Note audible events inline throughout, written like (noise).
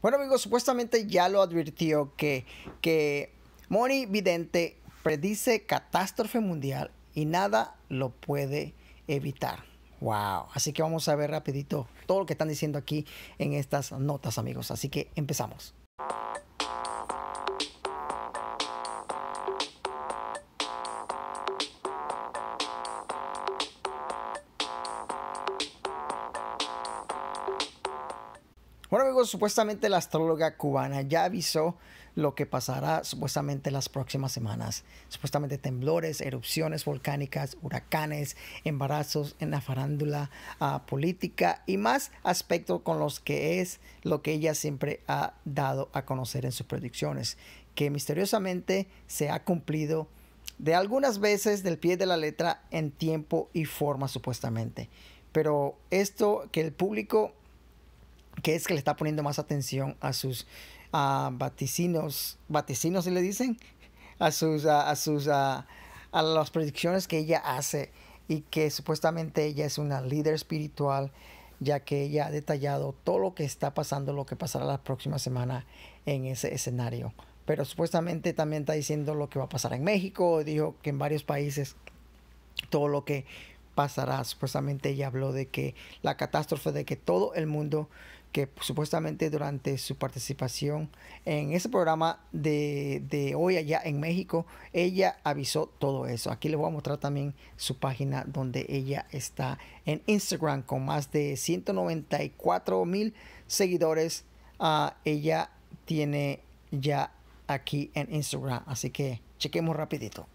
Bueno amigos, supuestamente ya lo advirtió que, que Moni Vidente predice catástrofe mundial y nada lo puede evitar. Wow, así que vamos a ver rapidito todo lo que están diciendo aquí en estas notas amigos, así que empezamos. Bueno amigos, supuestamente la astróloga cubana ya avisó lo que pasará supuestamente las próximas semanas. Supuestamente temblores, erupciones volcánicas, huracanes, embarazos en la farándula ah, política y más aspectos con los que es lo que ella siempre ha dado a conocer en sus predicciones, que misteriosamente se ha cumplido de algunas veces del pie de la letra en tiempo y forma supuestamente. Pero esto que el público que es que le está poniendo más atención a sus vaticinos, vaticinos se le dicen, a sus a, sus a, a, las predicciones que ella hace y que supuestamente ella es una líder espiritual ya que ella ha detallado todo lo que está pasando, lo que pasará la próxima semana en ese escenario. Pero supuestamente también está diciendo lo que va a pasar en México, dijo que en varios países todo lo que pasará. Supuestamente ella habló de que la catástrofe, de que todo el mundo que supuestamente durante su participación en ese programa de, hoy allá en México, ella avisó todo eso. Aquí les voy a mostrar también su página donde ella está en Instagram con más de 194 mil seguidores. Ah, ella tiene ya aquí en Instagram, así que chequemos rapidito.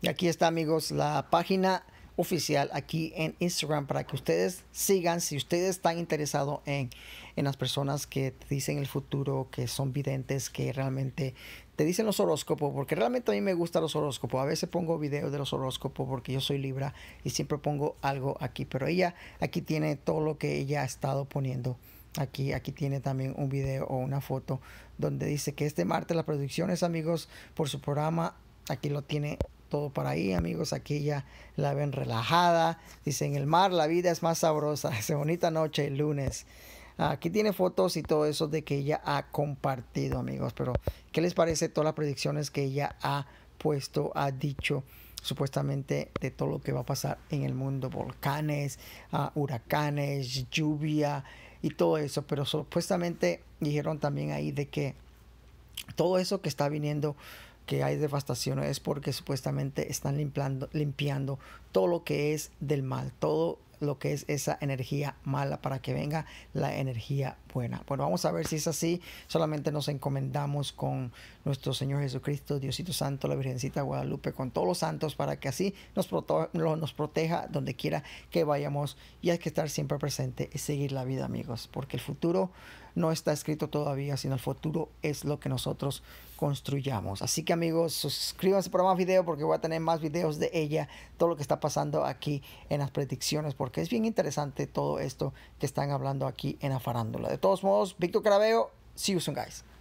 Y aquí está amigos la página oficial aquí en Instagram para que ustedes sigan si ustedes están interesados en, en las personas que te dicen el futuro, que son videntes, que realmente te dicen los horóscopos, porque realmente a mí me gustan los horóscopos. A veces pongo videos de los horóscopos porque yo soy Libra y siempre pongo algo aquí, pero ella aquí tiene todo lo que ella ha estado poniendo. Aquí, aquí tiene también un video o una foto donde dice que este martes las producciones, amigos, por su programa, aquí lo tiene todo para ahí, amigos. Aquí ya la ven relajada. Dice, en el mar la vida es más sabrosa. hace (laughs) bonita noche, el lunes. Aquí tiene fotos y todo eso de que ella ha compartido, amigos. Pero, ¿qué les parece todas las predicciones que ella ha puesto, ha dicho? supuestamente de todo lo que va a pasar en el mundo, volcanes, ah, huracanes, lluvia y todo eso, pero supuestamente dijeron también ahí de que todo eso que está viniendo que hay devastación es porque supuestamente están limpiando, limpiando todo lo que es del mal, todo lo que es esa energía mala para que venga la energía buena. Bueno, vamos a ver si es así. Solamente nos encomendamos con nuestro Señor Jesucristo, Diosito Santo, la Virgencita Guadalupe, con todos los santos para que así nos, proteja donde quiera que vayamos. Y hay que estar siempre presente y seguir la vida, amigos, porque el futuro no está escrito todavía, sino el futuro es lo que nosotros construyamos. Así que amigos, suscríbanse para más videos porque voy a tener más videos de ella, todo lo que está pasando aquí en las predicciones porque es bien interesante todo esto que están hablando aquí en Afarándola. De todos modos, Víctor Carabeo, see you soon, guys.